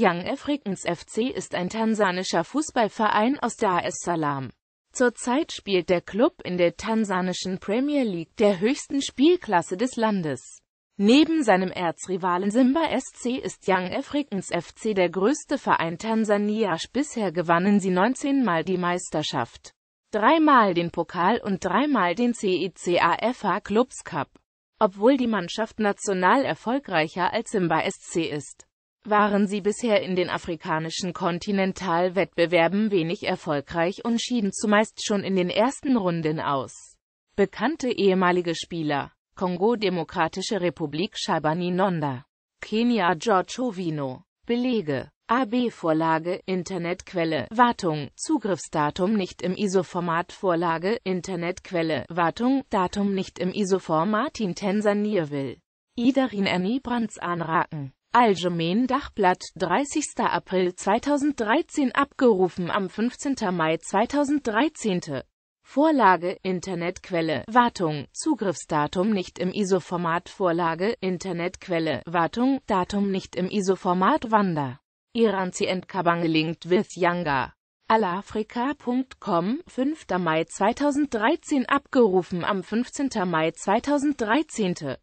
Young Africans FC ist ein tansanischer Fußballverein aus Dar es Salaam. Zurzeit spielt der Club in der tansanischen Premier League, der höchsten Spielklasse des Landes. Neben seinem Erzrivalen Simba SC ist Young Africans FC der größte Verein Tansanias. Bisher gewannen sie 19 Mal die Meisterschaft, dreimal den Pokal und dreimal den CECAFA Clubs Cup. Obwohl die Mannschaft national erfolgreicher als Simba SC ist, waren sie bisher in den afrikanischen Kontinentalwettbewerben wenig erfolgreich und schieden zumeist schon in den ersten Runden aus. Bekannte ehemalige Spieler Kongo Demokratische Republik Shabani Nonda Kenia George Hovino Belege AB-Vorlage, Internetquelle, Wartung, Zugriffsdatum nicht im ISO-Format Vorlage, Internetquelle, Wartung, Datum nicht im ISO-Format in Tansania will. Idarin Ernie Brands anraten. Algemeen Dachblatt 30. April 2013 abgerufen am 15. Mai 2013 Vorlage Internetquelle Wartung Zugriffsdatum nicht im ISO-Format Vorlage Internetquelle Wartung Datum nicht im ISO-Format Wander Iranzient Kabang linked with Yanga Alafrika.com 5. Mai 2013 abgerufen am 15. Mai 2013